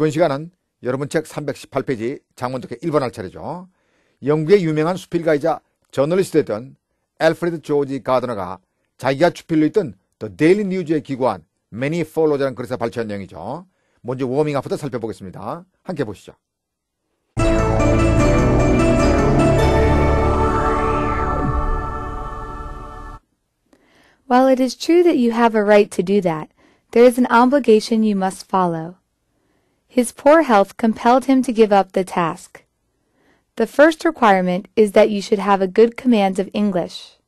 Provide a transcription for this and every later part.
이번 시간은 여러분 책 318페이지 장문독해 1번 할 차례죠. 영국의 유명한 수필가이자 저널리스트였던 엘프레드 조지 가드너가 자기가 주필로 있던 더 데일리 뉴즈에 기고한 Many f o l 라는 글에서 발췌한 내용이죠. 먼저 워밍업부터 살펴보겠습니다. 함께 보시죠. While it is true that you have a right to do that, there is an obligation you must follow. His poor health compelled him to give up the task. The first requirement is that you should have a good command of English.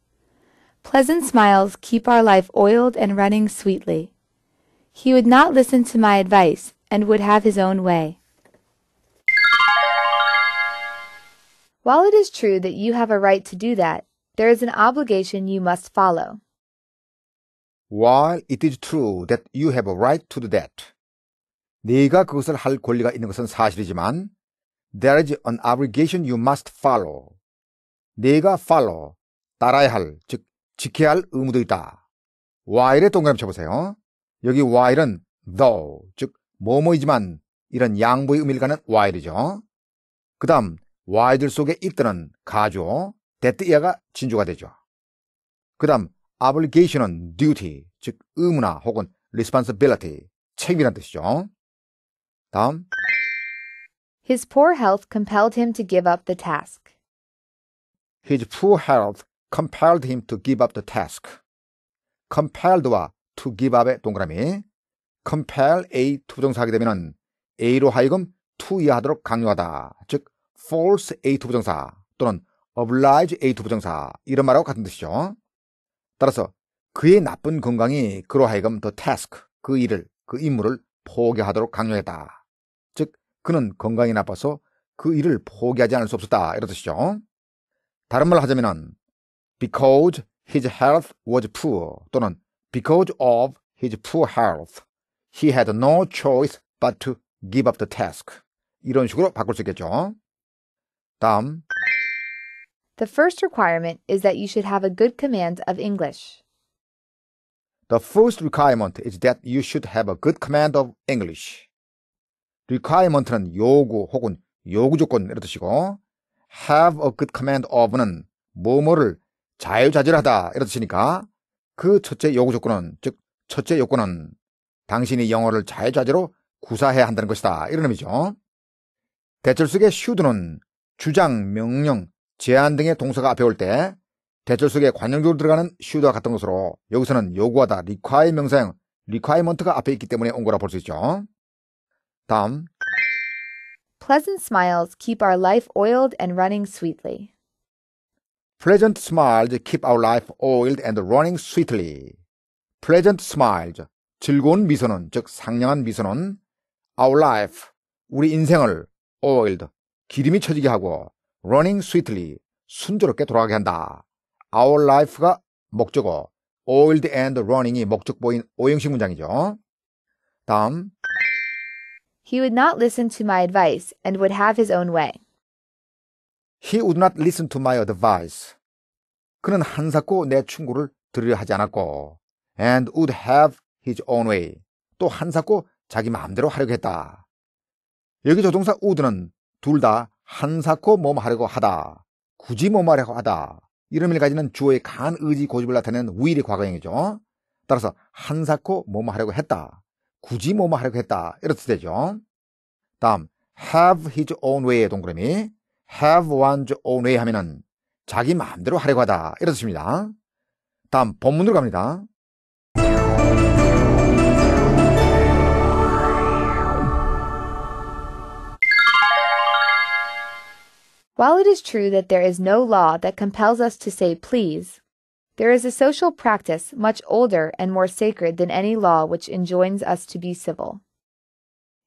Pleasant smiles keep our life oiled and running sweetly. He would not listen to my advice and would have his own way. While it is true that you have a right to do that, there is an obligation you must follow. While it is true that you have a right to do that, 네가 그것을 할 권리가 있는 것은 사실이지만 there is an obligation you must follow. 네가 follow, 따라야 할, 즉 지켜야 할 의무도 있다. while의 동그라미 쳐보세요. 여기 while은 though, 즉 뭐뭐이지만 이런 양보의 의미를 가는 while이죠. 그 다음 while들 속에 it는 가죠. that 이하가 진주가 되죠. 그 다음 obligation은 duty, 즉 의무나 혹은 responsibility, 책임이란 뜻이죠. 다음. His poor health compelled him to give up the task. His poor health compelled him to give up the task. compelled와 to give up의 동그라미. compel A 투부정사하게 되면 A로 하여금 to 이하도록 강요하다. 즉 force A 투부정사 또는 oblige A 투부정사 이런 말하고 같은 뜻이죠. 따라서 그의 나쁜 건강이 그로 하여금 the task 그 일을 그 임무를 포기하도록 강요했다. 그는 건강이 나빠서 그 일을 포기하지 않을 수 없었다. 이런 뜻이죠. 다른 말로 하자면 because his health was poor 또는 because of his poor health he had no choice but to give up the task. 이런 식으로 바꿀 수 있겠죠. 다음 The first requirement is that you should have a good command of English. The first requirement is that you should have a good command of English. requirement는 요구 혹은 요구 조건 이런 뜻이고 have a good command of는 뭐뭐를 자유자질하다 이런 뜻이니까 그 첫째 요구 조건은 즉 첫째 요건은 당신이 영어를 자유자재로 구사해야 한다는 것이다. 이런 의미죠. 대절속의 should는 주장, 명령, 제안 등의 동사가 앞에 올 때 대절속에 관용적으로 들어가는 should와 같은 것으로 여기서는 요구하다, require 명사형, requirement가 앞에 있기 때문에 온 거라 볼 수 있죠. Tam. Pleasant smiles keep our life oiled and running sweetly. Pleasant smiles keep our life oiled and running sweetly. Pleasant smiles, 즐거운 미소는, 즉 상냥한 미소는 our life, 우리 인생을 oiled, 기름이 쳐지게 하고 running sweetly, 순조롭게 돌아가게 한다. our life가 목적어, oiled and running이 목적보인 오형식 문장이죠. 다음, He would not listen to my advice and would have his own way. He would not listen to my advice. 그는 한사코 내 충고를 들으려 하지 않았고 and would have his own way. 또 한사코 자기 마음대로 하려고 했다. 여기 조동사 would는 둘 다 한사코 몸 하려고 하다. 굳이 몸 하려고 하다. 이름을 가지는 주어의 강한 의지 고집을 나타내는 우일의 과거형이죠. 따라서 한사코 몸 하려고 했다. 굳이 뭐뭐 하려고 했다. 이렇듯 되죠. 다음, have his own way의 동그라미, have one's own way 하면은 자기 마음대로 하려고 하다. 이런 뜻입니다. 다음, 본문으로 갑니다. While it is true that there is no law that compels us to say please, There is a social practice much older and more sacred than any law which enjoins us to be civil.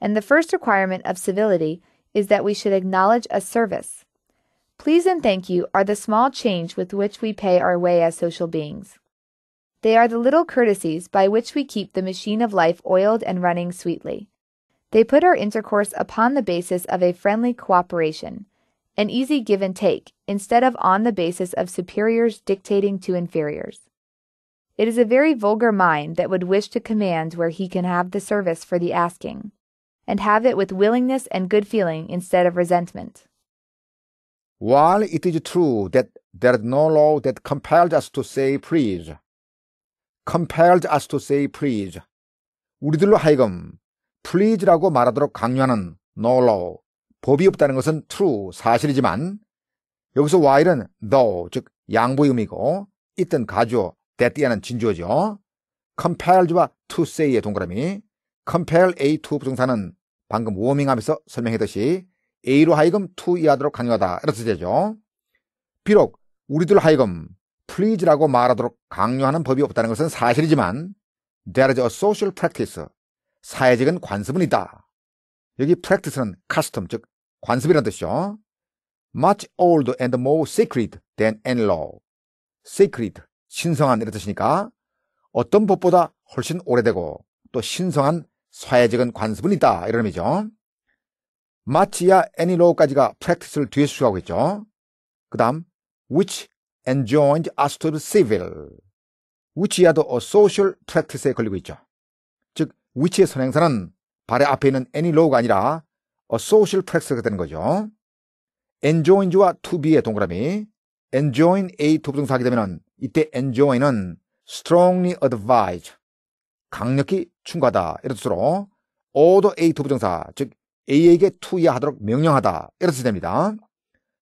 And the first requirement of civility is that we should acknowledge a service. Please and thank you are the small change with which we pay our way as social beings. They are the little courtesies by which we keep the machine of life oiled and running sweetly. They put our intercourse upon the basis of a friendly cooperation an easy give and take, instead of on the basis of superiors dictating to inferiors. It is a very vulgar mind that would wish to command where he can have the service for the asking, and have it with willingness and good feeling instead of resentment. While it is true that there is no law that compels us to say please, compels us to say please, 우리들로 하여금 please라고 말하도록 강요하는 no law, 법이 없다는 것은 true, 사실이지만 여기서 while은 though, 즉 양보의 의미고 있던 가죠, that이라는 진주어죠. c o m p e d 와 to say의 동그라미 c o m p a r A to 부정사는 방금 워밍하면서 설명했듯이 A로 하여금 to 이하도록 강요하다 이렇게되죠 비록 우리들 하여금 please라고 말하도록 강요하는 법이 없다는 것은 사실이지만 there is a social practice 사회적인 관습은 있다. 여기 practice는 custom 즉 관습이란 뜻이죠. much old and more sacred than any law. sacred, 신성한 이런 뜻이니까 어떤 법보다 훨씬 오래되고 또 신성한 사회적인 관습은 있다 이런 의미죠. 마치야 any law까지가 practice를 뒤에 수식하고 있죠. 그 다음 which enjoined us to be civil. which야도 a social practice에 걸리고 있죠. 즉 which의 선행사는 발의 앞에 있는 any law가 아니라 소셜 어, 프렉스가 되는 거죠. enjoin과 to be의 동그라미 enjoin a t 부동사하게 되면 이때 enjoin은 strongly advise 강력히 충고하다 이런 뜻으로 order a t 부정사 즉 a에게 투 o 하도록 명령하다 이런 뜻이 됩니다.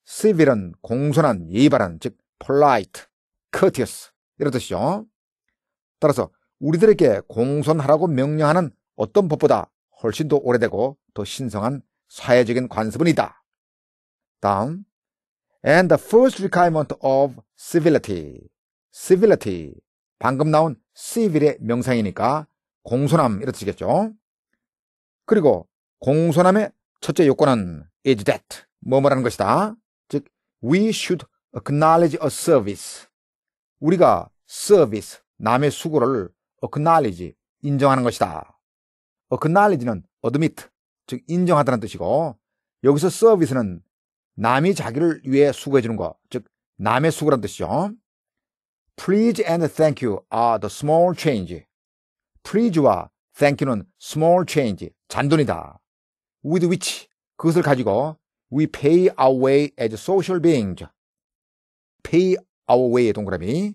civil은 공손한 예의 바른 즉 polite, courteous 이런 뜻이죠. 따라서 우리들에게 공손하라고 명령하는 어떤 법보다 훨씬 더 오래되고 더 신성한 사회적인 관습은이다. 다음 and the first requirement of civility. civility. 방금 나온 civil의 명상이니까 공손함 이렇게 쓰겠죠. 그리고 공손함의 첫째 요건은 is that 뭐뭐라는 것이다. 즉 we should acknowledge a service. 우리가 service 남의 수고를 acknowledge 인정하는 것이다. acknowledge는 admit 즉 인정하다는 뜻이고 여기서 서비스는 남이 자기를 위해 수고해 주는 것, 즉 남의 수고란 뜻이죠. Please and thank you are the small change. Please와 thank you는 small change, 잔돈이다. With which 그것을 가지고 we pay our way as social beings. pay our way 동그라미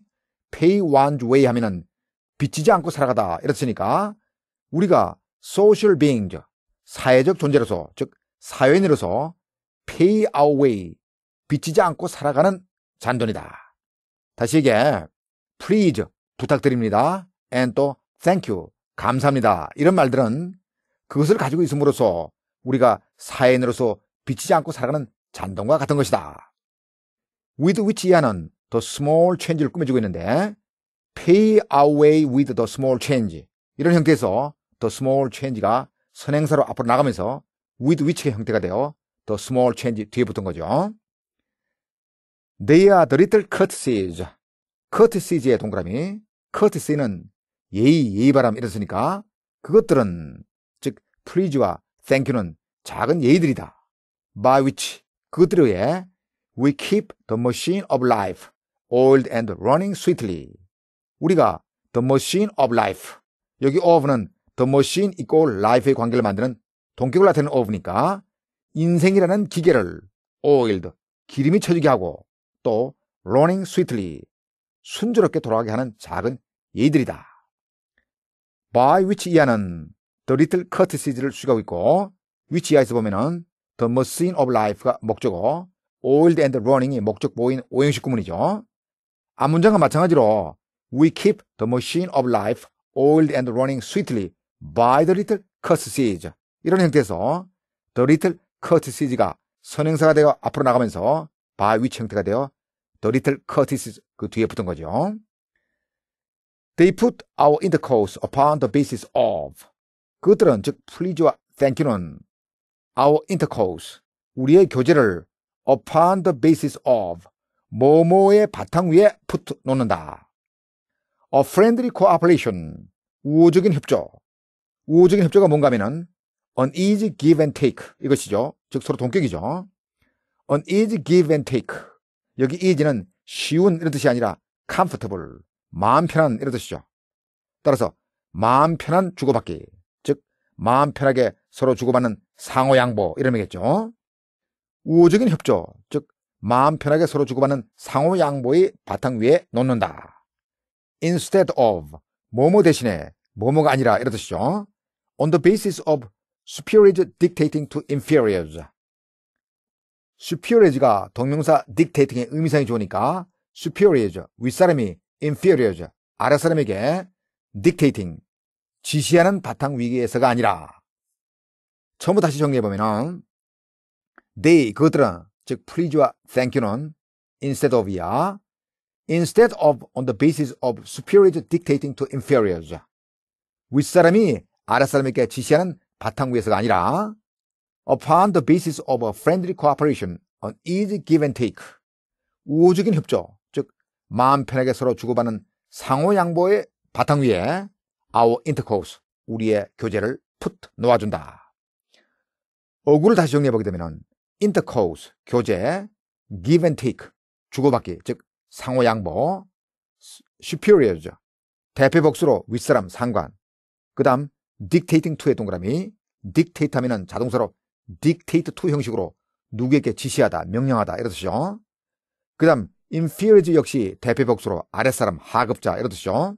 pay one's way 하면은 빚지지 않고 살아가다 이렇으니까 우리가 social beings 사회적 존재로서 즉 사회인으로서 pay our way 비치지 않고 살아가는 잔돈이다. 다시 얘기해 please 부탁드립니다 and 또 thank you 감사합니다 이런 말들은 그것을 가지고 있음으로써 우리가 사회인으로서 비치지 않고 살아가는 잔돈과 같은 것이다. with which 이하는 the small change를 꾸며주고 있는데 pay our way with the small change 이런 형태에서 the small change가 선행사로 앞으로 나가면서 with which의 형태가 되어 더 small change 뒤에 붙은 거죠. They are the little courtesies. courtesies의 동그라미. courtesy는 예의, 예의바람 이랬으니까 그것들은 즉 please와 thank you는 작은 예의들이다. by which 그것들에 의해 we keep the machine of life oiled and running sweetly. 우리가 the machine of life 여기 of는 The Machine 이꼴 Life의 관계를 만드는 동격을 나타내는 어부니까 인생이라는 기계를 oiled 기름이 쳐지게 하고 또 running sweetly 순조롭게 돌아가게 하는 작은 예의들이다. by which 이하는 the little courtesies를 수식하고 있고 which 이하에서 보면은 the machine of life가 목적어 oiled and running이 목적보인 오형식 구문이죠. 앞문장과 마찬가지로 we keep the machine of life oiled and running sweetly by the little courtesies 이런 형태에서 the little courtesies가 선행사가 되어 앞으로 나가면서 by w h 형태가 되어 the little courtesies 그 뒤에 붙은 거죠. They put our intercourse upon the basis of 그들은 즉 please와 thank you는 our intercourse 우리의 교제를 upon the basis of 뭐뭐의 바탕 위에 붙 놓는다. A friendly cooperation 우호적인 협조 우호적인 협조가 뭔가 하면은 uneasy give and take 이것이죠. 즉 서로 동격이죠. uneasy give and take 여기 easy는 쉬운 이런 뜻이 아니라 comfortable 마음 편한 이런 뜻이죠. 따라서 마음 편한 주고받기 즉 마음 편하게 서로 주고받는 상호양보 이름이겠죠. 우호적인 협조 즉 마음 편하게 서로 주고받는 상호양보의 바탕 위에 놓는다. instead of 뭐뭐 대신에 뭐뭐가 아니라 이런 뜻이죠. on the basis of superiors dictating to inferiors. superiors가 동명사 dictating의 의미상이 좋으니까 superiors, 윗사람이 inferiors, 아랫사람에게 dictating, 지시하는 바탕 위기에서가 아니라 처음부터 다시 정리해보면 they, 그것들은 즉 please와 thank you는 instead of야 instead of on the basis of superiors dictating to inferiors 윗사람이 아랫사람에게 지시하는 바탕 위에서가 아니라 upon the basis of a friendly cooperation on easy give and take 우호적인 협조 즉 마음 편하게 서로 주고받는 상호 양보의 바탕 위에 our intercourse 우리의 교제를 풋 놓아준다. 어구를 다시 정리해보게 되면 intercourse 교제 give and take 주고받기 즉 상호 양보 superior죠. 대표 복수로 윗사람 상관 그 다음 dictating to의 동그라미 dictate 하면은 자동사로 dictate to 형식으로 누구에게 지시하다, 명령하다 이런 뜻이죠. 그 다음 inferior 역시 대표복수로 아랫사람, 하급자 이런 뜻이죠.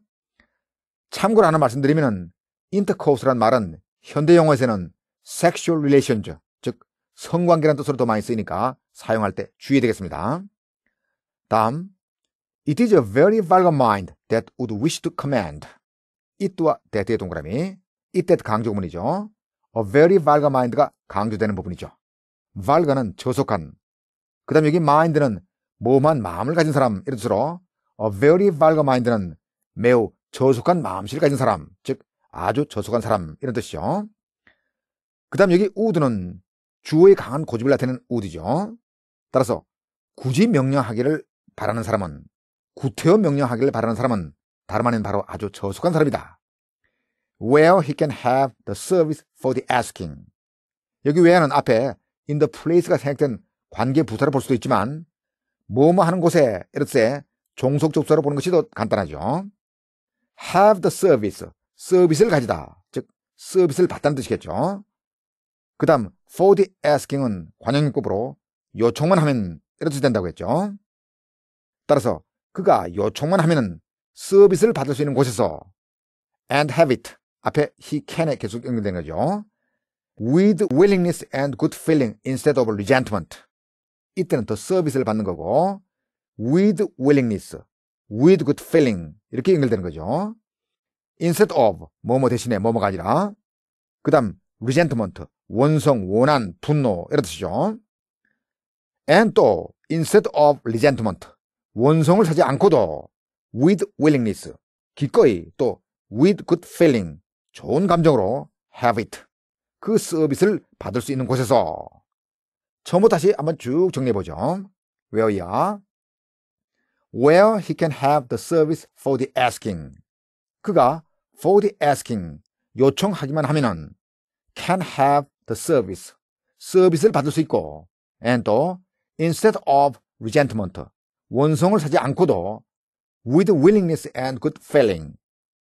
참고로 하나 말씀드리면 intercourse란 말은 현대 영어에서는 sexual relations 즉 성관계란 뜻으로 더 많이 쓰이니까 사용할 때 주의해야 되겠습니다. 다음 It is a very vulgar mind that would wish to command. it와 that의 동그라미 이때 강조구문이죠. A very vulgar mind가 강조되는 부분이죠. vulgar는 저속한. 그 다음 여기 mind는 모험한 마음을 가진 사람 이런 뜻으로 A very vulgar mind는 매우 저속한 마음씨를 가진 사람, 즉 아주 저속한 사람 이런 뜻이죠. 그 다음 여기 우드는 주어의 강한 고집을 나타내는 우드죠. 따라서 굳이 명령하기를 바라는 사람은 구태여 명령하기를 바라는 사람은 다름 아닌 바로 아주 저속한 사람이다. where he can have the service for the asking. 여기 외에는 앞에 in the place가 생각된 관계 부사를 볼 수도 있지만 뭐 뭐 하는 곳에 이렇듯 종속 접수로 보는 것이 더 간단하죠. have the service, 서비스를 가지다. 즉 서비스를 받다는 뜻이겠죠. 그 다음 for the asking은 관용법으로 인 요청만 하면 이렇듯 된다고 했죠. 따라서 그가 요청만 하면 서비스를 받을 수 있는 곳에서 and have it 앞에 he can에 계속 연결된 거죠. with willingness and good feeling instead of resentment. 이때는 더 서비스를 받는 거고 with willingness, with good feeling 이렇게 연결되는 거죠. instead of 뭐뭐 대신에 뭐뭐가 아니라 그 다음 resentment, 원성, 원한, 분노 이런 뜻이죠. and 또 instead of resentment, 원성을 사지 않고도 with willingness, 기꺼이 또 with good feeling 좋은 감정으로 have it 그 서비스를 받을 수 있는 곳에서 처음부터 다시 한번 쭉 정리해보죠. where야 where he can have the service for the asking 그가 for the asking 요청하기만 하면은 can have the service 서비스를 받을 수 있고 and 또 instead of resentment 원성을 사지 않고도 with willingness and good feeling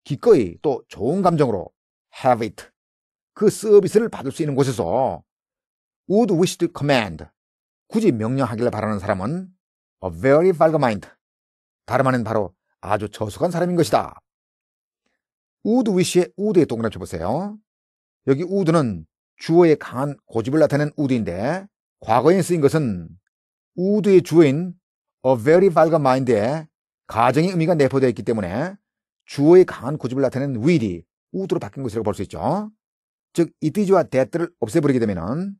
기꺼이 또 좋은 감정으로 have it. 그 서비스를 받을 수 있는 곳에서 would wish to command. 굳이 명령하길 바라는 사람은 a very vulgar mind. 다름 아닌 바로 아주 저속한 사람인 것이다. would wish의 would에 동그랗게보세요 여기 would는 주어의 강한 고집을 나타낸 would인데 과거에 쓰인 것은 would의 주어인 a very vulgar mind에 가정의 의미가 내포되어 있기 때문에 주어의 강한 고집을 나타낸 will이 우드로 바뀐 것이라고 볼수 있죠. 즉, 이티즈와 데 h 를 없애버리게 되면은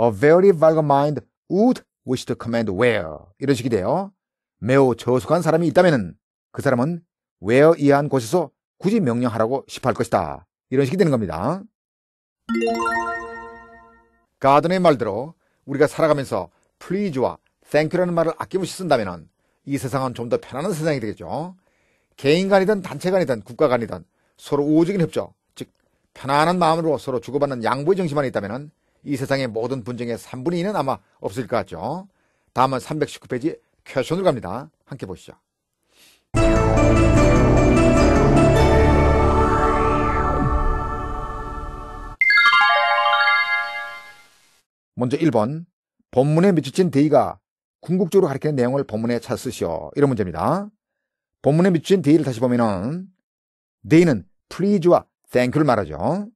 A very vulgar mind would wish to command where 이런 식이 돼요. 매우 저속한 사람이 있다면은 그 사람은 where 이한 곳에서 굳이 명령하라고 싶어 할 것이다. 이런 식이 되는 겁니다. 가든의 말대로 우리가 살아가면서 please와 thank you라는 말을 아낌없이 쓴다면 이 세상은 좀 더 편안한 세상이 되겠죠. 개인 간이든 단체 간이든 국가 간이든 서로 우호적인 협조, 즉 편안한 마음으로 서로 주고받는 양보의 정신만 있다면 이 세상의 모든 분쟁의 3분의 2는 아마 없을 것 같죠. 다음은 319페이지 퀘션으로 갑니다. 함께 보시죠. 먼저 1번 본문에 미치친 대의가 궁극적으로 가리키는 내용을 본문에 찾으시오. 이런 문제입니다. 본문에 미치친 대의를 다시 보면은 대의는 please와 thank를 말하죠.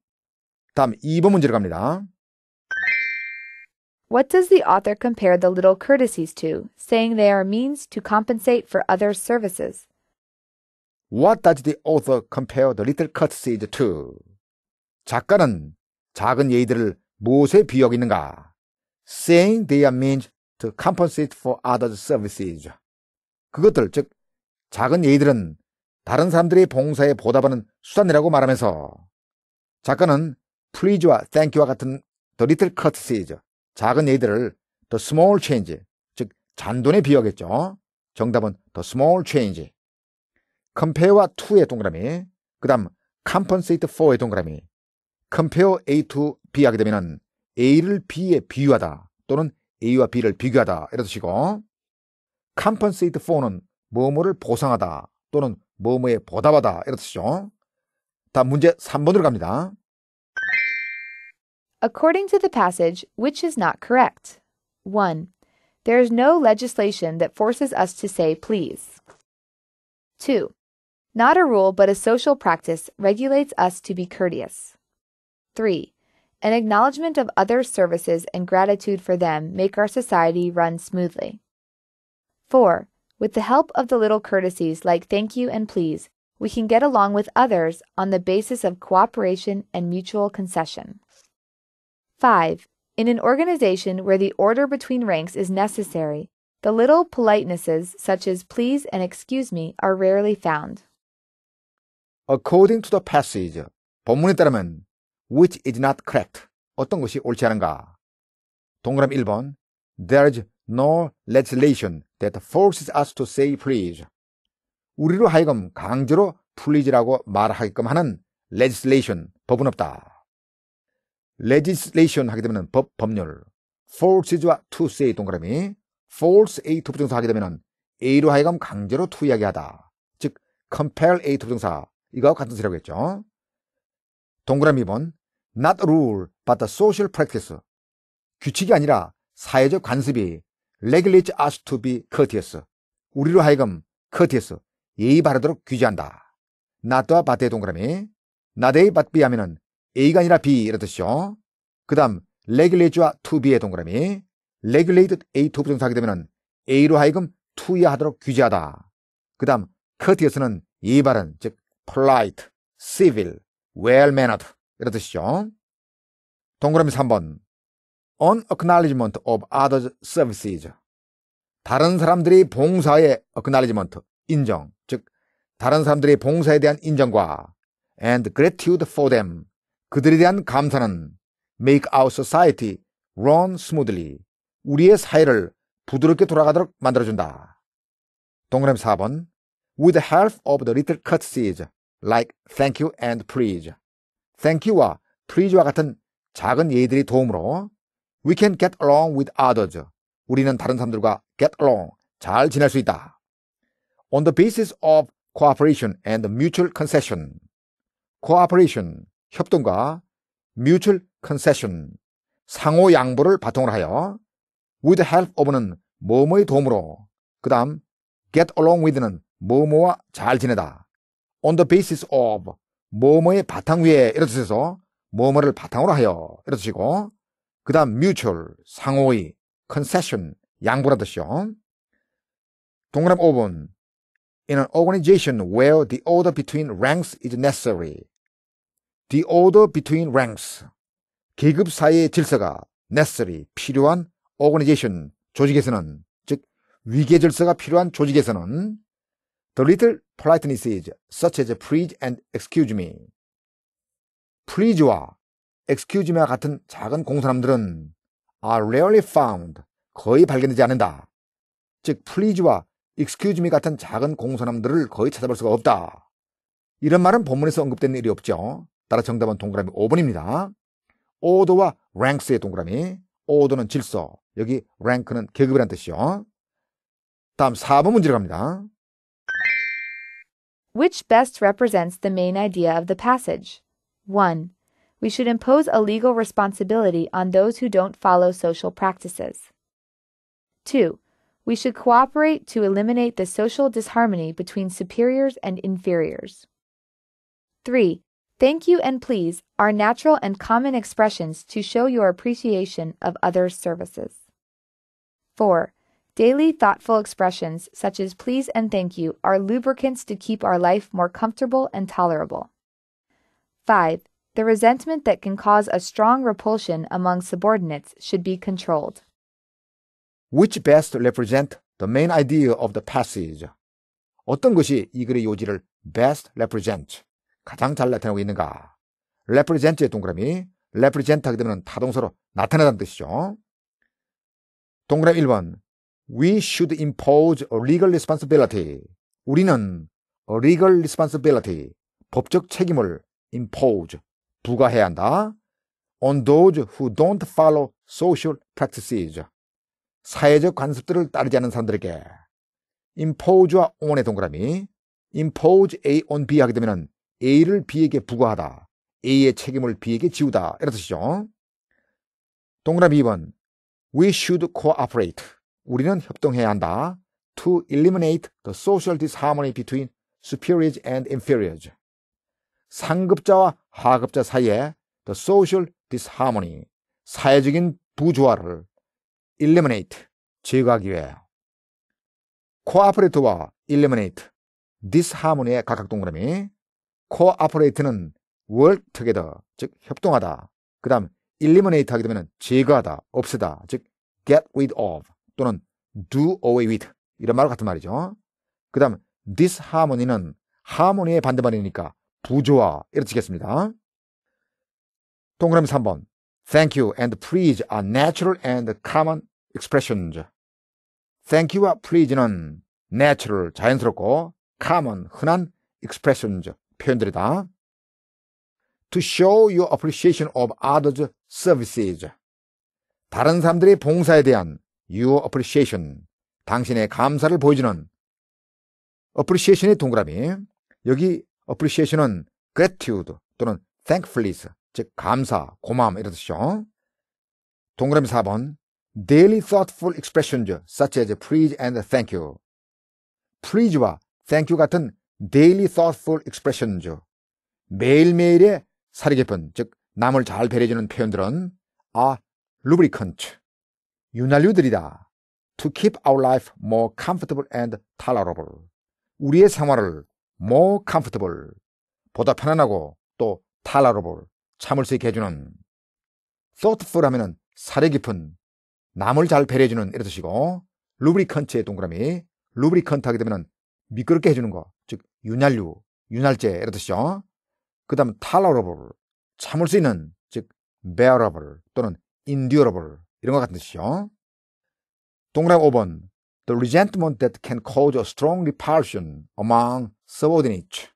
다음 2번 문제로 갑니다. What does the author compare the little courtesies to, saying they are means to compensate for others' e r v i c e s What does the author compare the little courtesies to? 작가는 작은 예의들을 무엇에 비여있는가 Saying they are means to compensate for others' services. 그것들, 즉, 작은 예의들은 다른 사람들이 봉사에 보답하는 수단이라고 말하면서 작가는 플리즈와 땡큐와 같은 더 리틀 커트세이즈 작은 예들을더 스몰 체인지 즉 잔돈에 비유하겠죠. 정답은 더 스몰 체인지 컴페어와 투의 동그라미 그 다음 컴펀세이트 4의 동그라미 컴페어 A to B 하게 되면 은 A를 B에 비유하다 또는 A와 B를 비교하다 이런 뜻이고 컴펀세이트 4는 뭐뭐를 보상하다 또는 뭐뭐에 보답하다 이렇듯이죠. 다음 문제 3번으로 갑니다. According to the passage, which is not correct? 1. There is no legislation that forces us to say please. 2. Not a rule but a social practice regulates us to be courteous. 3. An acknowledgement of others' services and gratitude for them make our society run smoothly. 4. With the help of the little courtesies like thank you and please, we can get along with others on the basis of cooperation and mutual concession. 5. In an organization where the order between ranks is necessary, the little politenesses such as please and excuse me are rarely found. According to the passage, 본문에 따르면 which is not correct, 어떤 것이 옳지 않은가? 동그라미 1번 There's nor legislation that forces us to say please. 우리로 하여금 강제로 please라고 말하게끔 하는 legislation, 법은 없다. legislation 하게 되면 법, 법률. forces와 to say 동그라미. force a to 부정사 하게 되면 a로 하여금 강제로 to 이야기 하다. 즉, compel a to 부정사. 이거 같은 소리라고 했죠. 동그라미 2번. not a rule, but a social practice. 규칙이 아니라 사회적 관습이 레글리츠 아스투비 커티에서 우리로 하여금 커티에서 예의 바르도록 규제한다. 나또와 바의 동그라미 나데이 바비하면은 A가 아니라 B 이러듯이요그 다음 레귤레이트와 투비의 동그라미 레귤레이트 A 투 부정사하게 되면은 A로 하여금 투여하도록 규제하다. 그 다음 커트에서는 예의 바른 즉 polite, civil, well-mannered 이러듯이요 동그라미 3번 on acknowledgement of other services. 다른 사람들의 봉사의 acknowledgement, 인정, 즉 다른 사람들의 봉사에 대한 인정과 and gratitude for them, 그들에 대한 감사는 make our society run smoothly, 우리의 사회를 부드럽게 돌아가도록 만들어준다. 동그라미 4번 With the help of the little courtesies like thank you and praise Thank you와 praise와 같은 작은 예의들이 도움으로 We can get along with others. 우리는 다른 사람들과 get along, 잘 지낼 수 있다. On the basis of cooperation and mutual concession. cooperation, 협동과 mutual concession, 상호 양보를 바탕으로 하여 with help of는 뭐뭐의 도움으로 그 다음 get along with는 뭐뭐와 잘 지내다. on the basis of 뭐뭐의 바탕 위에 이렇듯해서 뭐뭐를 바탕으로 하여 이렇듯이고 그 다음 뮤추얼, 상호의, 컨세션, 양보라듯이요. 동그라 5번 In an organization where the order between ranks is necessary. The order between ranks. 계급 사이의 질서가 necessary, 필요한 organization, 조직에서는 즉 위계 질서가 필요한 조직에서는 The little politeness is such as please and excuse me. please와 엑스큐즈와 같은 작은 공사람들은 are rarely found, 거의 발견되지 않는다. 즉, please와 excuse me 같은 작은 공사람들을 거의 찾아볼 수가 없다. 이런 말은 본문에서 언급된 일이 없죠. 따라 정답은 동그라미 5번입니다. order와 ranks의 동그라미, order는 질서, 여기 rank는 계급이란 뜻이요. 다음 4번 문제로 갑니다. Which best represents the main idea of the passage? 1. we should impose a legal responsibility on those who don't follow social practices. 2. We should cooperate to eliminate the social disharmony between superiors and inferiors. 3. Thank you and please are natural and common expressions to show your appreciation of others' services. 4. Daily thoughtful expressions such as please and thank you are lubricants to keep our life more comfortable and tolerable. 5. The resentment that can cause a strong repulsion among subordinates should be controlled. Which best represent the main idea of the passage? 어떤 것이 이 글의 요지를 best represent, 가장 잘 나타내고 있는가? represent의 동그라미, represent 하게 되면 다동사로 나타내다는 뜻이죠. 동그라미 1번, we should impose a legal responsibility. 우리는 a legal responsibility, 법적 책임을 impose, 부과해야 한다. On those who don't follow social practices. 사회적 관습들을 따르지 않는 사람들에게. impose와 on의 동그라미. impose A on B 하게 되면 A를 B에게 부과하다. A의 책임을 B에게 지우다. 이런 뜻이죠. 동그라미 2번. We should cooperate. 우리는 협동해야 한다. To eliminate the social disharmony between superiors and inferiors. 상급자와 하급자 사이에 또 social disharmony, 사회적인 부조화를 eliminate, 제거하기 위해 cooperate와 eliminate, disharmony의 각각 동그라미 cooperate는 work together, 즉 협동하다. 그 다음 eliminate 하게 되면 제거하다, 없애다, 즉 get rid of 또는 do away with 이런 말과 같은 말이죠. 그 다음 disharmony는 하모니의 반대말이니까 부조화 이렇게 치겠습니다. 동그라미 3번 Thank you and please are natural and common expressions. Thank you와 please는 natural 자연스럽고 common 흔한 expressions 표현들이다. To show your appreciation of others' services. 다른 사람들의 봉사에 대한 your appreciation, 당신의 감사를 보여주는 appreciation의 동그라미. 여기 appreciation은 gratitude 또는 thankfulness, 즉 감사, 고마움 이런 뜻이죠. 동그라미 4번 daily thoughtful expressions such as p l e a s e and thank you. p l e a s e 와 thank you 같은 daily thoughtful expressions 매일매일의 사리 깊은 즉 남을 잘 배려주는 표현들은 are lubricant 윤활유들이다 to keep our life more comfortable and tolerable 우리의 생활을 more comfortable, 보다 편안하고 또 tolerable, 참을 수 있게 해주는 thoughtful 하면은 사례 깊은, 남을 잘 배려해주는 이런 뜻이고 lubricant의 동그라미, lubricant 하게 되면은 미끄럽게 해주는 거, 즉 윤활유, 윤활제 이런 뜻이죠. 그 다음 tolerable, 참을 수 있는, 즉 bearable 또는 endurable 이런 것 같은 뜻이죠. 동그라미 5번 the resentment that can cause a strong repulsion among subordinates.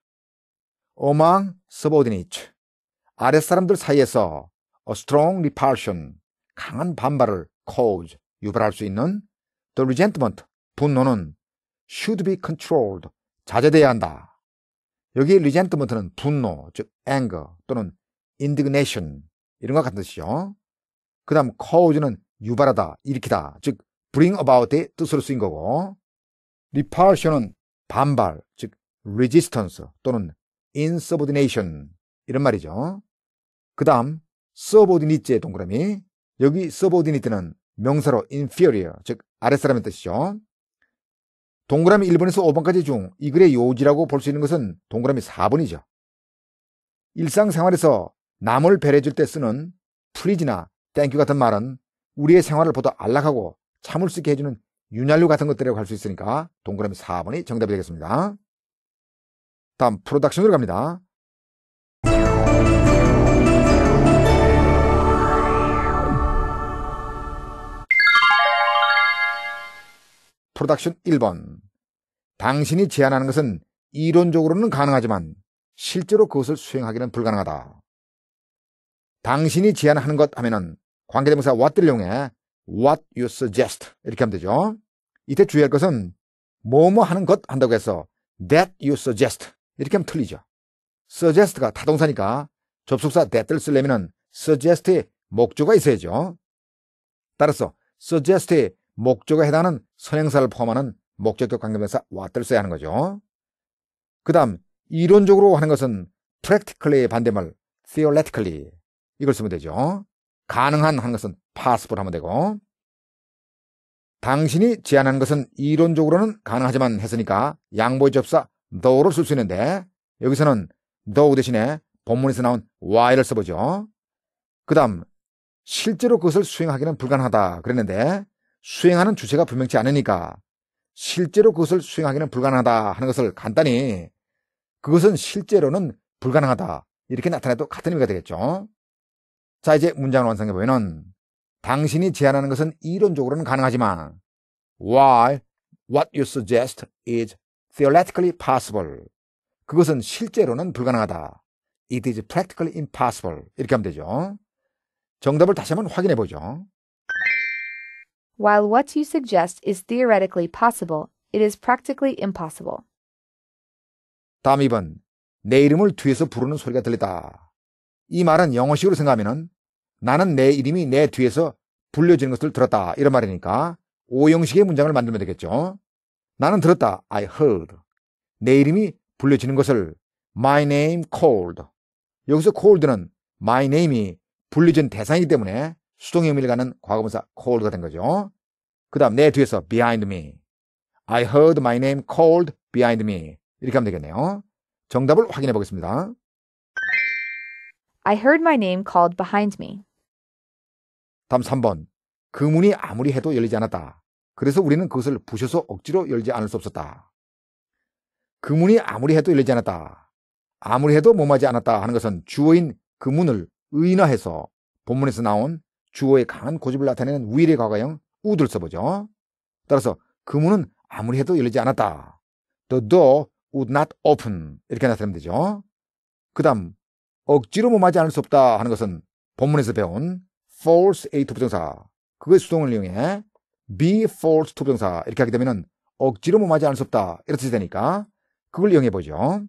among subordinates. 아랫사람들 사이에서 a strong repulsion, 강한 반발을 cause, 유발할 수 있는 the resentment, 분노는 should be controlled, 자제돼야 한다. 여기 resentment는 분노, 즉 anger 또는 indignation 이런 것 같은 뜻이죠. 그 다음 cause는 유발하다, 일으키다, 즉 bring about의 뜻으로 쓰인 거고 repulsion은 반발, 즉 resistance 또는 insubordination 이런 말이죠. 그 다음 subordinate의 동그라미 여기 subordinate는 명사로 inferior 즉 아랫사람의 뜻이죠. 동그라미 1번에서 5번까지 중 이 글의 요지라고 볼 수 있는 것은 동그라미 4번이죠. 일상생활에서 남을 배려줄 해때 쓰는 프리즈나 땡큐 같은 말은 우리의 생활을 보다 안락하고 참을 수 있게 해주는 윤활유 같은 것들이라고 할 수 있으니까 동그라미 4번이 정답이 되겠습니다. 다음 프로덕션으로 갑니다. 프로덕션 1번 당신이 제안하는 것은 이론적으로는 가능하지만 실제로 그것을 수행하기는 불가능하다. 당신이 제안하는 것 하면은 관계대명사 what를 이용해 what you suggest 이렇게 하면 되죠. 이때 주의할 것은 뭐뭐 하는 것 한다고 해서 that you suggest 이렇게 하면 틀리죠. suggest가 타동사니까 접속사 t h a t 를 쓰려면 suggest의 목조가 있어야죠. 따라서 suggest의 목조가 해당하는 선행사를 포함하는 목적격 관계명사 w h a t 를 써야 하는 거죠. 그 다음 이론적으로 하는 것은 practically의 반대말 theoretically 이걸 쓰면 되죠. 가능한 한 것은 p 파스볼 하면 되고 당신이 제안한 것은 이론적으로는 가능하지만 했으니까 양보의 접사 though를 쓸 수 있는데 여기서는 though 대신에 본문에서 나온 why를 써보죠. 그 다음 실제로 그것을 수행하기는 불가능하다 그랬는데 수행하는 주체가 분명치 않으니까 실제로 그것을 수행하기는 불가능하다 하는 것을 간단히 그것은 실제로는 불가능하다 이렇게 나타내도 같은 의미가 되겠죠. 자, 이제 문장을 완성해보면 당신이 제안하는 것은 이론적으로는 가능하지만 while what you suggest is theoretically possible. 그것은 실제로는 불가능하다. It is practically impossible. 이렇게 하면 되죠. 정답을 다시 한번 확인해 보죠. While what you suggest is theoretically possible, it is practically impossible. 다음 2번. 내 이름을 뒤에서 부르는 소리가 들린다. 이 말은 영어식으로 생각하면 나는 내 이름이 내 뒤에서 불려지는 것을 들었다. 이런 말이니까 오형식의 문장을 만들면 되겠죠. 나는 들었다. I heard. 내 이름이 불려지는 것을 my name called. 여기서 called는 my name이 불려진 대상이기 때문에 수동형미를 가는 과거분사 called가 된 거죠. 그 다음 내 뒤에서 behind me. I heard my name called behind me. 이렇게 하면 되겠네요. 정답을 확인해 보겠습니다. I heard my name called behind me. 다음 3번. 그 문이 아무리 해도 열리지 않았다. 그래서 우리는 그것을 부셔서 억지로 열지 않을 수 없었다. 그 문이 아무리 해도 열리지 않았다. 아무리 해도 몸하지 않았다 하는 것은 주어인 그 문을 의인화해서 본문에서 나온 주어의 강한 고집을 나타내는 우일의 과거형 우들 써보죠. 따라서 그 문은 아무리 해도 열리지 않았다. The door would not open. 이렇게 나타내면 되죠. 그 다음 억지로 몸하지 뭐 않을 수 없다 하는 것은 본문에서 배운 f a l s e A 투부정사 그거의 수동을 이용해 be f a l s e d 투부정사 이렇게 하게 되면 억지로 몸하지 뭐 않을 수 없다 이렇게 되니까 그걸 이용해 보죠.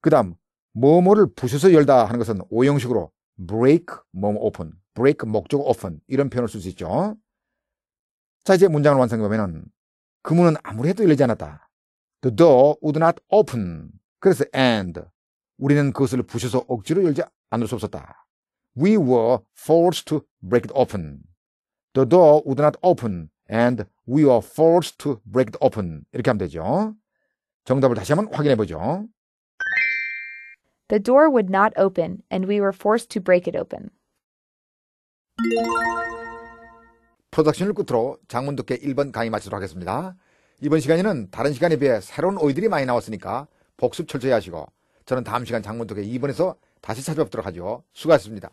그 다음 뭐뭐를 부셔서 열다 하는 것은 오형식으로 break 뭐뭐 open, break 목적 open 이런 표현을 쓸 수 있죠. 자 이제 문장을 완성해 보면은 그 문은 아무리 해도 열리지 않았다. The door would not open. 그래서 and 우리는 그것을 부셔서 억지로 열지 않을 수 없었다. We were forced to break it open. The door would not open and we were forced to break it open. 이렇게 하면 되죠. 정답을 다시 한번 확인해 보죠. The door would not open and we were forced to break it open. 프로덕션을 끝으로 장문 듣게 1번 강의 마치도록 하겠습니다. 이번 시간에는 다른 시간에 비해 새로운 오이들이 많이 나왔으니까 복습 철저히 하시고 저는 다음 시간 장문독에 2번에서 다시 찾아뵙도록 하죠. 수고하셨습니다.